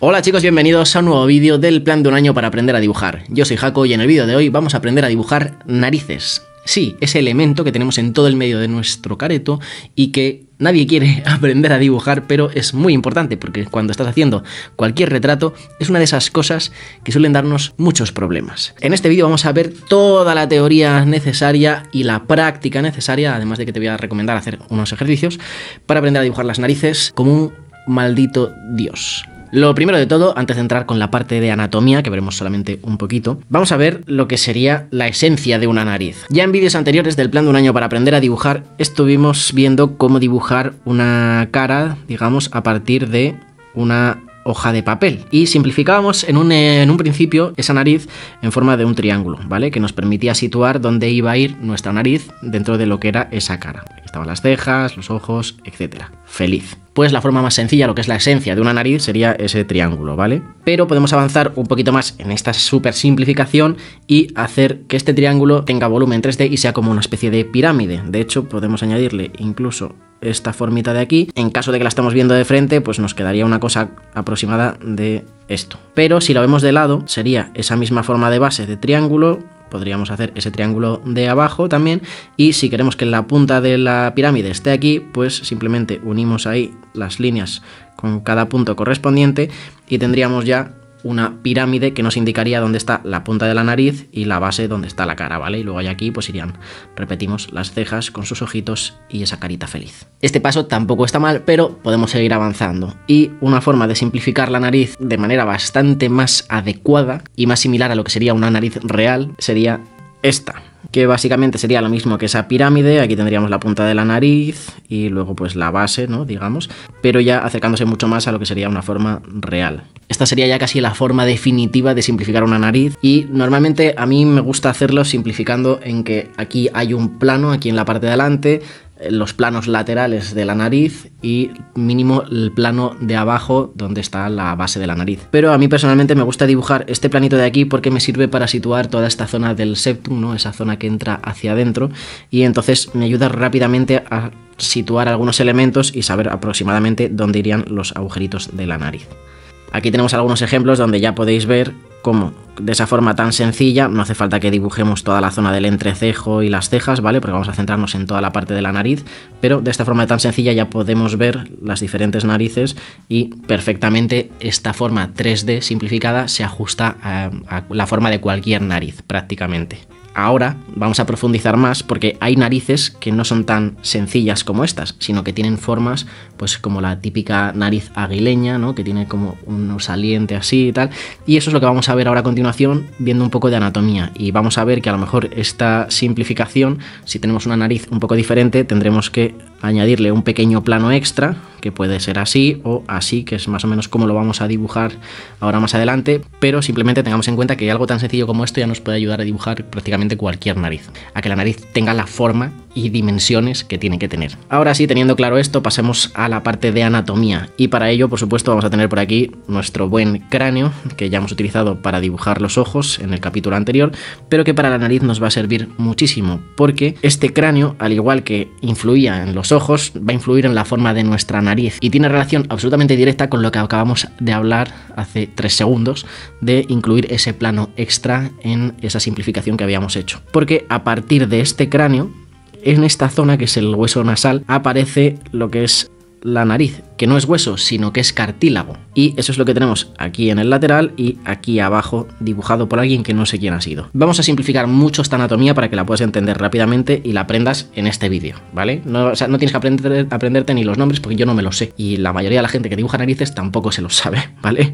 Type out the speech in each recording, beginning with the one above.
Hola chicos, bienvenidos a un nuevo vídeo del plan de un año para aprender a dibujar. Yo soy Jaco y en el vídeo de hoy vamos a aprender a dibujar narices. Sí, ese elemento que tenemos en todo el medio de nuestro careto y que nadie quiere aprender a dibujar, pero es muy importante porque cuando estás haciendo cualquier retrato es una de esas cosas que suelen darnos muchos problemas. En este vídeo vamos a ver toda la teoría necesaria y la práctica necesaria, además de que te voy a recomendar hacer unos ejercicios para aprender a dibujar las narices como un maldito dios. Lo primero de todo, antes de entrar con la parte de anatomía, que veremos solamente un poquito, vamos a ver lo que sería la esencia de una nariz. Ya en vídeos anteriores del plan de un año para aprender a dibujar, estuvimos viendo cómo dibujar una cara, digamos, a partir de una hoja de papel. Y simplificábamos en un, en un principio esa nariz en forma de un triángulo, ¿vale? Que nos permitía situar dónde iba a ir nuestra nariz dentro de lo que era esa cara. estaban las cejas, los ojos, etc. Feliz pues la forma más sencilla, lo que es la esencia de una nariz, sería ese triángulo, ¿vale? Pero podemos avanzar un poquito más en esta súper simplificación y hacer que este triángulo tenga volumen 3D y sea como una especie de pirámide. De hecho, podemos añadirle incluso esta formita de aquí. En caso de que la estamos viendo de frente, pues nos quedaría una cosa aproximada de esto. Pero si la vemos de lado, sería esa misma forma de base de triángulo, podríamos hacer ese triángulo de abajo también y si queremos que la punta de la pirámide esté aquí pues simplemente unimos ahí las líneas con cada punto correspondiente y tendríamos ya una pirámide que nos indicaría dónde está la punta de la nariz y la base donde está la cara, ¿vale? Y luego hay aquí pues irían, repetimos, las cejas con sus ojitos y esa carita feliz. Este paso tampoco está mal, pero podemos seguir avanzando. Y una forma de simplificar la nariz de manera bastante más adecuada y más similar a lo que sería una nariz real sería esta que básicamente sería lo mismo que esa pirámide, aquí tendríamos la punta de la nariz y luego pues la base, ¿no? digamos, pero ya acercándose mucho más a lo que sería una forma real. Esta sería ya casi la forma definitiva de simplificar una nariz y normalmente a mí me gusta hacerlo simplificando en que aquí hay un plano, aquí en la parte de adelante, los planos laterales de la nariz y mínimo el plano de abajo donde está la base de la nariz. Pero a mí personalmente me gusta dibujar este planito de aquí porque me sirve para situar toda esta zona del septum, ¿no? esa zona que entra hacia adentro y entonces me ayuda rápidamente a situar algunos elementos y saber aproximadamente dónde irían los agujeritos de la nariz. Aquí tenemos algunos ejemplos donde ya podéis ver como De esa forma tan sencilla, no hace falta que dibujemos toda la zona del entrecejo y las cejas, ¿vale? Porque vamos a centrarnos en toda la parte de la nariz, pero de esta forma tan sencilla ya podemos ver las diferentes narices y perfectamente esta forma 3D simplificada se ajusta a la forma de cualquier nariz prácticamente ahora vamos a profundizar más porque hay narices que no son tan sencillas como estas, sino que tienen formas, pues como la típica nariz aguileña, ¿no? Que tiene como un saliente así y tal. Y eso es lo que vamos a ver ahora a continuación, viendo un poco de anatomía. Y vamos a ver que a lo mejor esta simplificación, si tenemos una nariz un poco diferente, tendremos que añadirle un pequeño plano extra, que puede ser así o así, que es más o menos como lo vamos a dibujar ahora más adelante, pero simplemente tengamos en cuenta que algo tan sencillo como esto ya nos puede ayudar a dibujar prácticamente cualquier nariz, a que la nariz tenga la forma y dimensiones que tiene que tener. Ahora sí, teniendo claro esto, pasemos a la parte de anatomía y para ello, por supuesto, vamos a tener por aquí nuestro buen cráneo, que ya hemos utilizado para dibujar los ojos en el capítulo anterior, pero que para la nariz nos va a servir muchísimo, porque este cráneo, al igual que influía en los ojos va a influir en la forma de nuestra nariz y tiene relación absolutamente directa con lo que acabamos de hablar hace tres segundos de incluir ese plano extra en esa simplificación que habíamos hecho. Porque a partir de este cráneo, en esta zona que es el hueso nasal, aparece lo que es la nariz, que no es hueso, sino que es cartílago. Y eso es lo que tenemos aquí en el lateral y aquí abajo dibujado por alguien que no sé quién ha sido. Vamos a simplificar mucho esta anatomía para que la puedas entender rápidamente y la aprendas en este vídeo, ¿vale? No, tienes que aprender, aprenderte ni los nombres porque yo no me los sé. Y la mayoría de la gente que dibuja narices tampoco se los sabe, ¿vale?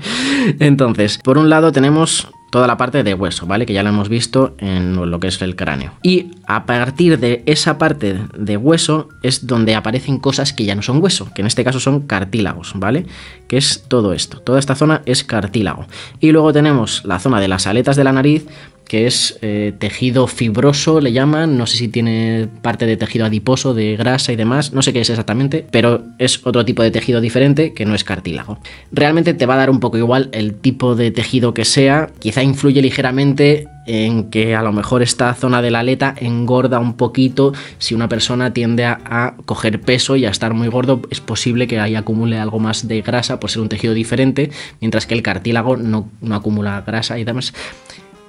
Entonces, por un lado tenemos toda la parte de hueso, ¿vale? Que ya lo hemos visto en lo que es el cráneo. Y a partir de esa parte de hueso es donde aparecen cosas que ya no son hueso, que en este caso son cartílagos, ¿vale? Que es todo esto, toda esta zona es cartílago. Y luego tenemos la zona de las aletas de la nariz, que es eh, tejido fibroso, le llaman, no sé si tiene parte de tejido adiposo, de grasa y demás, no sé qué es exactamente, pero es otro tipo de tejido diferente que no es cartílago. Realmente te va a dar un poco igual el tipo de tejido que sea, quizá influye ligeramente en que a lo mejor esta zona de la aleta engorda un poquito. Si una persona tiende a, coger peso y a estar muy gordo, es posible que ahí acumule algo más de grasa por ser un tejido diferente, mientras que el cartílago no, no acumula grasa y demás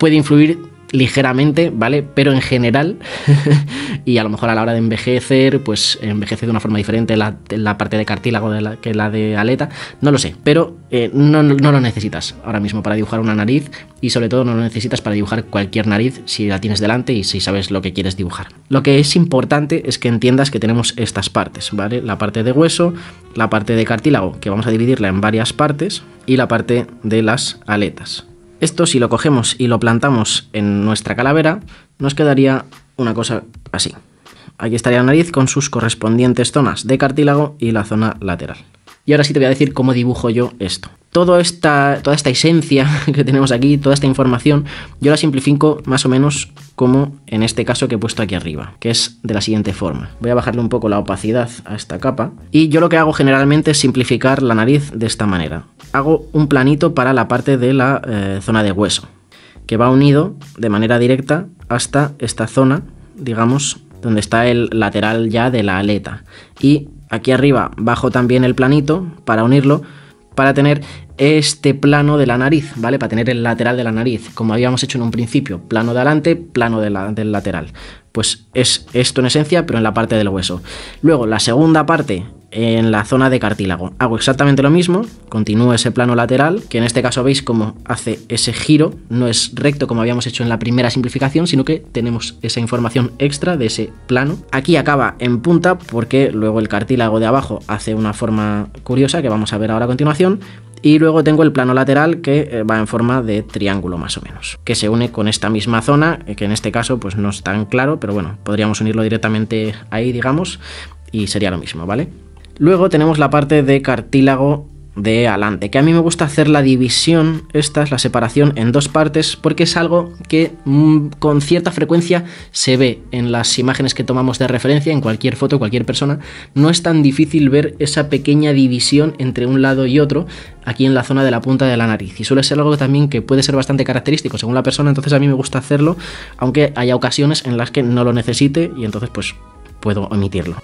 puede influir ligeramente, ¿vale? Pero en general, y a lo mejor a la hora de envejecer, pues envejece de una forma diferente la, parte de cartílago que la de aleta, no lo sé, pero eh, no, no, lo necesitas ahora mismo para dibujar una nariz y sobre todo no lo necesitas para dibujar cualquier nariz si la tienes delante y si sabes lo que quieres dibujar. Lo que es importante es que entiendas que tenemos estas partes, ¿vale? La parte de hueso, la parte de cartílago, que vamos a dividirla en varias partes, y la parte de las aletas. Esto si lo cogemos y lo plantamos en nuestra calavera, nos quedaría una cosa así. Aquí estaría la nariz con sus correspondientes zonas de cartílago y la zona lateral. Y ahora sí te voy a decir cómo dibujo yo esto. Toda esta, toda esta esencia que tenemos aquí, toda esta información, yo la simplifico más o menos como en este caso que he puesto aquí arriba, que es de la siguiente forma. Voy a bajarle un poco la opacidad a esta capa y yo lo que hago generalmente es simplificar la nariz de esta manera. Hago un planito para la parte de la eh, zona de hueso, que va unido de manera directa hasta esta zona, digamos, donde está el lateral ya de la aleta. Y Aquí arriba bajo también el planito para unirlo, para tener este plano de la nariz, ¿vale? Para tener el lateral de la nariz, como habíamos hecho en un principio, plano de adelante, plano del lateral. Pues es esto en esencia, pero en la parte del hueso. Luego, la segunda parte en la zona de cartílago. Hago exactamente lo mismo, continúo ese plano lateral, que en este caso veis cómo hace ese giro, no es recto como habíamos hecho en la primera simplificación, sino que tenemos esa información extra de ese plano. Aquí acaba en punta porque luego el cartílago de abajo hace una forma curiosa que vamos a ver ahora a continuación, y luego tengo el plano lateral que eh, va en forma de triángulo más o menos, que se une con esta misma zona, eh, que en este caso pues no es tan claro, pero bueno, podríamos unirlo directamente ahí, digamos, y sería lo mismo, ¿vale? Luego tenemos la parte de cartílago de alante, que a mí me gusta hacer la división, esta es la separación en dos partes, porque es algo que mm, con cierta frecuencia se ve en las imágenes que tomamos de referencia, en cualquier foto, cualquier persona, no es tan difícil ver esa pequeña división entre un lado y otro aquí en la zona de la punta de la nariz, y suele ser algo también que puede ser bastante característico según la persona, entonces a mí me gusta hacerlo, aunque haya ocasiones en las que no lo necesite y entonces pues puedo omitirlo.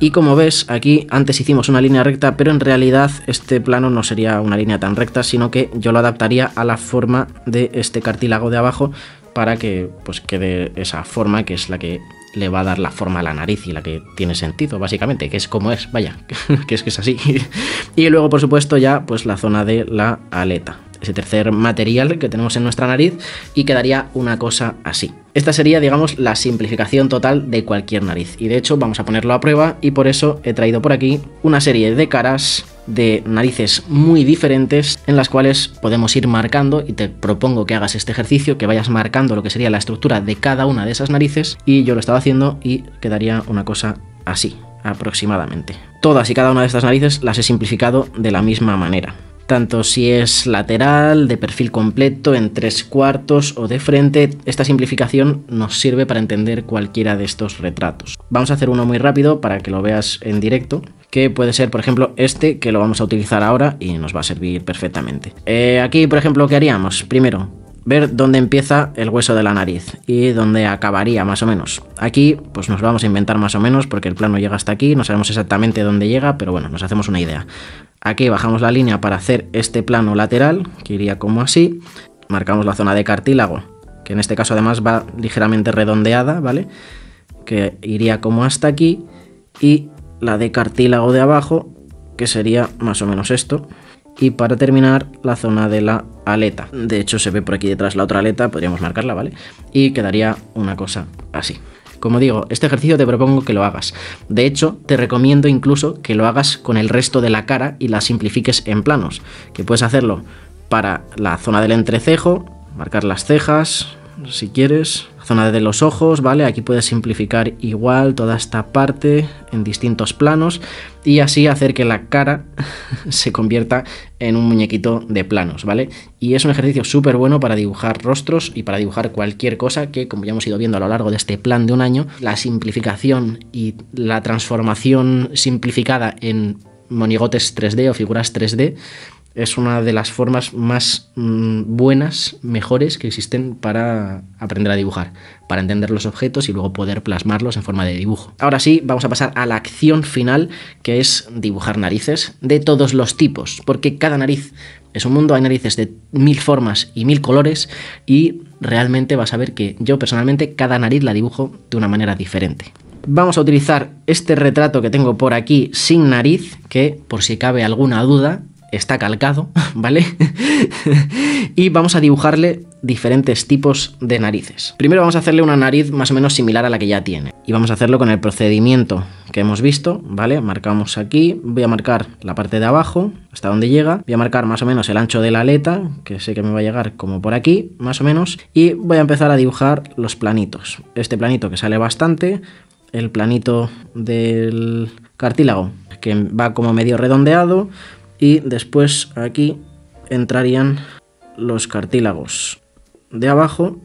Y como ves, aquí antes hicimos una línea recta, pero en realidad este plano no sería una línea tan recta, sino que yo lo adaptaría a la forma de este cartílago de abajo para que pues quede esa forma que es la que le va a dar la forma a la nariz y la que tiene sentido, básicamente, que es como es, vaya, que es que es así. y luego, por supuesto, ya pues la zona de la aleta ese tercer material que tenemos en nuestra nariz y quedaría una cosa así. Esta sería, digamos, la simplificación total de cualquier nariz y de hecho vamos a ponerlo a prueba y por eso he traído por aquí una serie de caras de narices muy diferentes en las cuales podemos ir marcando y te propongo que hagas este ejercicio, que vayas marcando lo que sería la estructura de cada una de esas narices y yo lo estaba haciendo y quedaría una cosa así aproximadamente. Todas y cada una de estas narices las he simplificado de la misma manera tanto si es lateral, de perfil completo, en tres cuartos o de frente, esta simplificación nos sirve para entender cualquiera de estos retratos. Vamos a hacer uno muy rápido para que lo veas en directo, que puede ser por ejemplo este que lo vamos a utilizar ahora y nos va a servir perfectamente. Eh, aquí por ejemplo, ¿qué haríamos? Primero, ver dónde empieza el hueso de la nariz y dónde acabaría más o menos. Aquí pues nos vamos a inventar más o menos porque el plano llega hasta aquí, no sabemos exactamente dónde llega, pero bueno, nos hacemos una idea. Aquí bajamos la línea para hacer este plano lateral, que iría como así, marcamos la zona de cartílago, que en este caso además va ligeramente redondeada, ¿vale? Que iría como hasta aquí y la de cartílago de abajo, que sería más o menos esto, y para terminar la zona de la aleta. De hecho se ve por aquí detrás la otra aleta, podríamos marcarla, ¿vale? Y quedaría una cosa así. Como digo, este ejercicio te propongo que lo hagas. De hecho, te recomiendo incluso que lo hagas con el resto de la cara y la simplifiques en planos, que puedes hacerlo para la zona del entrecejo, marcar las cejas, si quieres, zona de los ojos, ¿vale? Aquí puedes simplificar igual toda esta parte en distintos planos y así hacer que la cara se convierta en un muñequito de planos, ¿vale? Y es un ejercicio súper bueno para dibujar rostros y para dibujar cualquier cosa que, como ya hemos ido viendo a lo largo de este plan de un año, la simplificación y la transformación simplificada en monigotes 3D o figuras 3D es una de las formas más mm, buenas, mejores que existen para aprender a dibujar, para entender los objetos y luego poder plasmarlos en forma de dibujo. Ahora sí, vamos a pasar a la acción final, que es dibujar narices de todos los tipos, porque cada nariz es un mundo, hay narices de mil formas y mil colores y realmente vas a ver que yo personalmente cada nariz la dibujo de una manera diferente vamos a utilizar este retrato que tengo por aquí sin nariz, que por si cabe alguna duda, está calcado, ¿vale? y vamos a dibujarle diferentes tipos de narices. Primero vamos a hacerle una nariz más o menos similar a la que ya tiene. Y vamos a hacerlo con el procedimiento que hemos visto, ¿vale? Marcamos aquí, voy a marcar la parte de abajo, hasta donde llega. Voy a marcar más o menos el ancho de la aleta, que sé que me va a llegar como por aquí, más o menos. Y voy a empezar a dibujar los planitos. Este planito que sale bastante, el planito del cartílago, que va como medio redondeado, y después aquí entrarían los cartílagos de abajo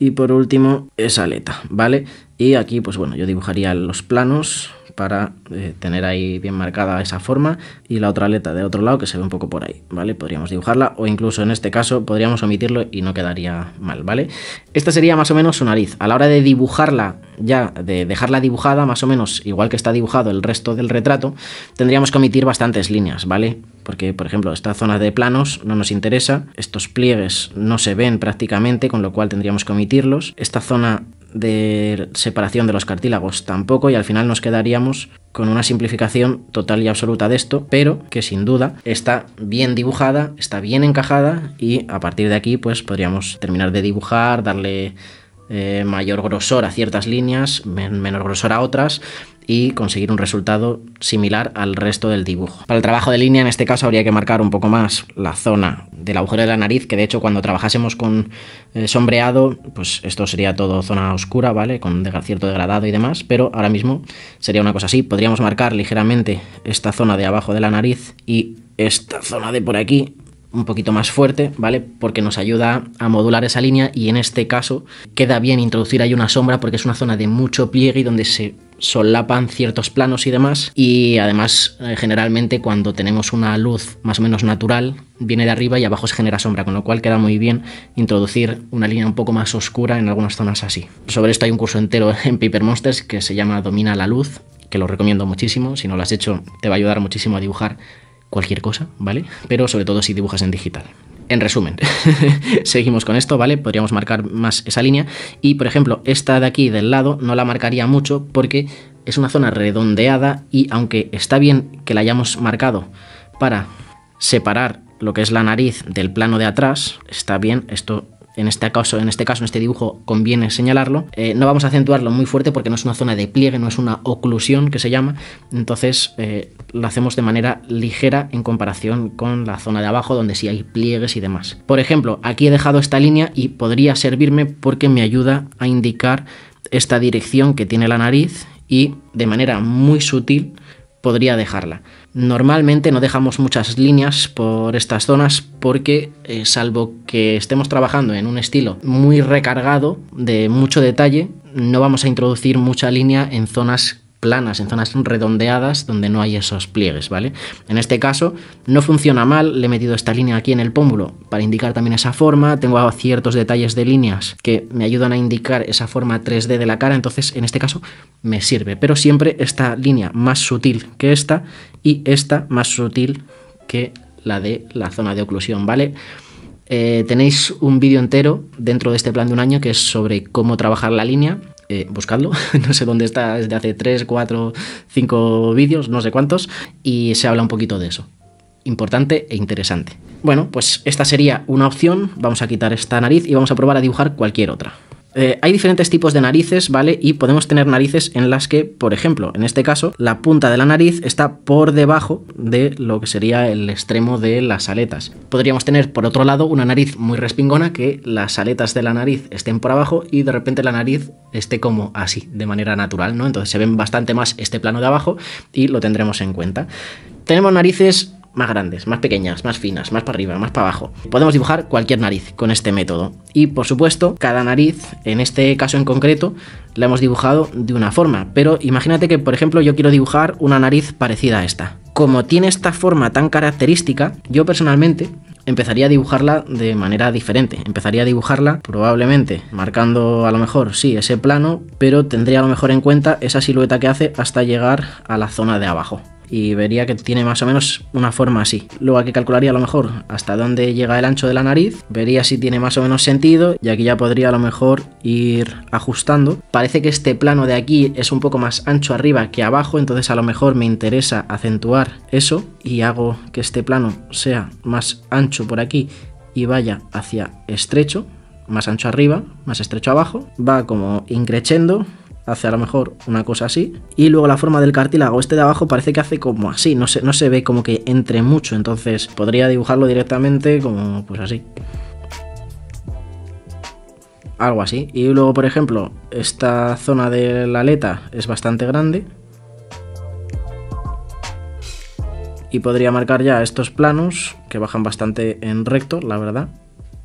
y por último esa aleta, ¿vale? Y aquí pues bueno, yo dibujaría los planos para eh, tener ahí bien marcada esa forma y la otra aleta de otro lado que se ve un poco por ahí, ¿vale? Podríamos dibujarla o incluso en este caso podríamos omitirlo y no quedaría mal, ¿vale? Esta sería más o menos su nariz. A la hora de dibujarla ya, de dejarla dibujada más o menos igual que está dibujado el resto del retrato, tendríamos que omitir bastantes líneas, ¿vale? Porque, por ejemplo, esta zona de planos no nos interesa, estos pliegues no se ven prácticamente, con lo cual tendríamos que omitirlos. Esta zona de separación de los cartílagos tampoco y al final nos quedaríamos con una simplificación total y absoluta de esto, pero que sin duda está bien dibujada, está bien encajada y a partir de aquí pues podríamos terminar de dibujar, darle eh, mayor grosor a ciertas líneas, menor grosor a otras y conseguir un resultado similar al resto del dibujo. Para el trabajo de línea en este caso habría que marcar un poco más la zona del agujero de la nariz, que de hecho cuando trabajásemos con eh, sombreado, pues esto sería todo zona oscura, ¿vale? Con cierto degradado y demás, pero ahora mismo sería una cosa así. Podríamos marcar ligeramente esta zona de abajo de la nariz y esta zona de por aquí un poquito más fuerte, ¿vale? Porque nos ayuda a modular esa línea y en este caso queda bien introducir ahí una sombra porque es una zona de mucho pliegue y donde se solapan ciertos planos y demás y además eh, generalmente cuando tenemos una luz más o menos natural viene de arriba y abajo se genera sombra con lo cual queda muy bien introducir una línea un poco más oscura en algunas zonas así sobre esto hay un curso entero en Paper Monsters que se llama Domina la luz que lo recomiendo muchísimo si no lo has hecho te va a ayudar muchísimo a dibujar cualquier cosa, ¿vale? Pero sobre todo si dibujas en digital. En resumen, seguimos con esto, ¿vale? Podríamos marcar más esa línea y, por ejemplo, esta de aquí del lado no la marcaría mucho porque es una zona redondeada y aunque está bien que la hayamos marcado para separar lo que es la nariz del plano de atrás, está bien, esto en este caso, en este, caso, este dibujo conviene señalarlo, eh, no vamos a acentuarlo muy fuerte porque no es una zona de pliegue, no es una oclusión que se llama, entonces eh, lo hacemos de manera ligera en comparación con la zona de abajo donde sí hay pliegues y demás. Por ejemplo, aquí he dejado esta línea y podría servirme porque me ayuda a indicar esta dirección que tiene la nariz y de manera muy sutil podría dejarla. Normalmente no dejamos muchas líneas por estas zonas porque, eh, salvo que estemos trabajando en un estilo muy recargado, de mucho detalle, no vamos a introducir mucha línea en zonas planas, en zonas redondeadas donde no hay esos pliegues, ¿vale? En este caso no funciona mal, le he metido esta línea aquí en el pómulo para indicar también esa forma, tengo ciertos detalles de líneas que me ayudan a indicar esa forma 3D de la cara, entonces en este caso me sirve, pero siempre esta línea más sutil que esta y esta más sutil que la de la zona de oclusión, ¿vale? Eh, tenéis un vídeo entero dentro de este plan de un año que es sobre cómo trabajar la línea, Buscarlo, eh, buscadlo, no sé dónde está, desde hace 3, 4, 5 vídeos, no sé cuántos, y se habla un poquito de eso. Importante e interesante. Bueno, pues esta sería una opción, vamos a quitar esta nariz y vamos a probar a dibujar cualquier otra. Eh, hay diferentes tipos de narices, ¿vale? Y podemos tener narices en las que, por ejemplo, en este caso, la punta de la nariz está por debajo de lo que sería el extremo de las aletas. Podríamos tener, por otro lado, una nariz muy respingona que las aletas de la nariz estén por abajo y de repente la nariz esté como así, de manera natural, ¿no? Entonces se ven bastante más este plano de abajo y lo tendremos en cuenta. Tenemos narices más grandes, más pequeñas, más finas, más para arriba, más para abajo. Podemos dibujar cualquier nariz con este método. Y por supuesto, cada nariz, en este caso en concreto, la hemos dibujado de una forma. Pero imagínate que, por ejemplo, yo quiero dibujar una nariz parecida a esta. Como tiene esta forma tan característica, yo personalmente empezaría a dibujarla de manera diferente. Empezaría a dibujarla probablemente marcando a lo mejor, sí, ese plano, pero tendría a lo mejor en cuenta esa silueta que hace hasta llegar a la zona de abajo y vería que tiene más o menos una forma así. Luego aquí calcularía a lo mejor hasta dónde llega el ancho de la nariz, vería si tiene más o menos sentido y aquí ya podría a lo mejor ir ajustando. Parece que este plano de aquí es un poco más ancho arriba que abajo, entonces a lo mejor me interesa acentuar eso y hago que este plano sea más ancho por aquí y vaya hacia estrecho, más ancho arriba, más estrecho abajo. Va como increchendo hace a lo mejor una cosa así. Y luego la forma del cartílago, este de abajo parece que hace como así, no se, no se ve como que entre mucho, entonces podría dibujarlo directamente como pues así. Algo así. Y luego, por ejemplo, esta zona de la aleta es bastante grande. Y podría marcar ya estos planos, que bajan bastante en recto, la verdad,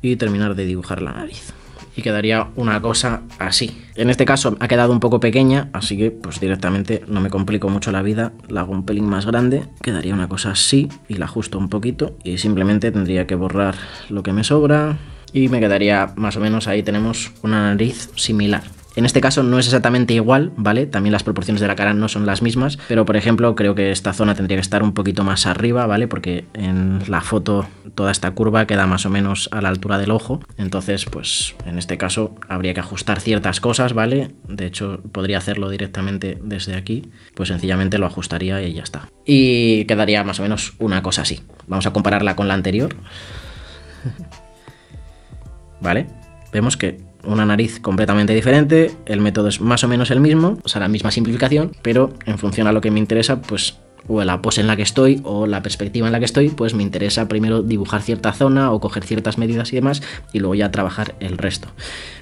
y terminar de dibujar la nariz y quedaría una cosa así. En este caso ha quedado un poco pequeña, así que pues directamente no me complico mucho la vida, la hago un pelín más grande, quedaría una cosa así y la ajusto un poquito y simplemente tendría que borrar lo que me sobra y me quedaría más o menos ahí tenemos una nariz similar. En este caso no es exactamente igual, ¿vale? También las proporciones de la cara no son las mismas, pero por ejemplo creo que esta zona tendría que estar un poquito más arriba, ¿vale? Porque en la foto toda esta curva queda más o menos a la altura del ojo, entonces pues en este caso habría que ajustar ciertas cosas, ¿vale? De hecho podría hacerlo directamente desde aquí, pues sencillamente lo ajustaría y ya está. Y quedaría más o menos una cosa así. Vamos a compararla con la anterior. ¿Vale? Vemos que una nariz completamente diferente, el método es más o menos el mismo, o sea, la misma simplificación, pero en función a lo que me interesa, pues o la pose en la que estoy o la perspectiva en la que estoy, pues me interesa primero dibujar cierta zona o coger ciertas medidas y demás y luego ya trabajar el resto.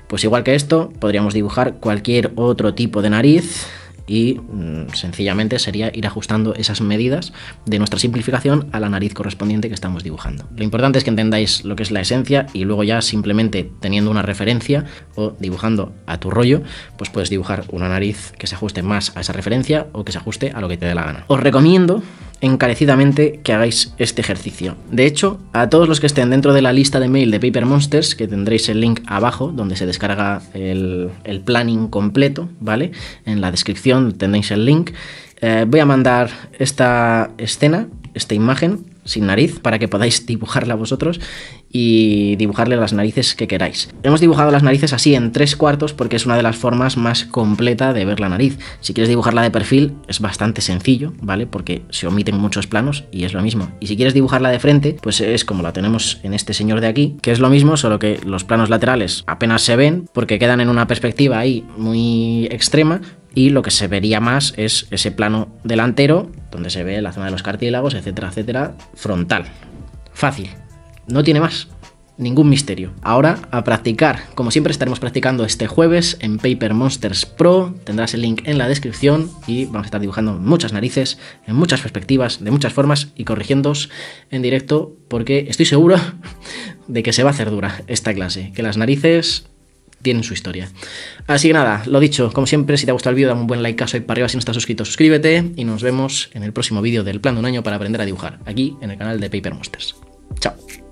Pues igual que esto, podríamos dibujar cualquier otro tipo de nariz, y mm, sencillamente sería ir ajustando esas medidas de nuestra simplificación a la nariz correspondiente que estamos dibujando. Lo importante es que entendáis lo que es la esencia y luego ya simplemente teniendo una referencia o dibujando a tu rollo, pues puedes dibujar una nariz que se ajuste más a esa referencia o que se ajuste a lo que te dé la gana. Os recomiendo encarecidamente que hagáis este ejercicio. De hecho, a todos los que estén dentro de la lista de mail de Paper Monsters, que tendréis el link abajo donde se descarga el, planning completo, ¿vale? En la descripción tendréis el link. Eh, voy a mandar esta escena, esta imagen, sin nariz para que podáis dibujarla vosotros y dibujarle las narices que queráis. Hemos dibujado las narices así en tres cuartos porque es una de las formas más completa de ver la nariz. Si quieres dibujarla de perfil es bastante sencillo, ¿vale? Porque se omiten muchos planos y es lo mismo. Y si quieres dibujarla de frente, pues es como la tenemos en este señor de aquí, que es lo mismo, solo que los planos laterales apenas se ven porque quedan en una perspectiva ahí muy extrema, y lo que se vería más es ese plano delantero, donde se ve la zona de los cartílagos, etcétera, etcétera, frontal. Fácil, no tiene más, ningún misterio. Ahora a practicar, como siempre estaremos practicando este jueves en Paper Monsters Pro, tendrás el link en la descripción y vamos a estar dibujando muchas narices, en muchas perspectivas, de muchas formas y corrigiéndoos en directo porque estoy seguro de que se va a hacer dura esta clase, que las narices tienen su historia. Así que nada, lo dicho, como siempre, si te ha gustado el vídeo, dame un buen like, y para arriba, si no estás suscrito, suscríbete y nos vemos en el próximo vídeo del plan de un año para aprender a dibujar, aquí en el canal de Paper Monsters. Chao.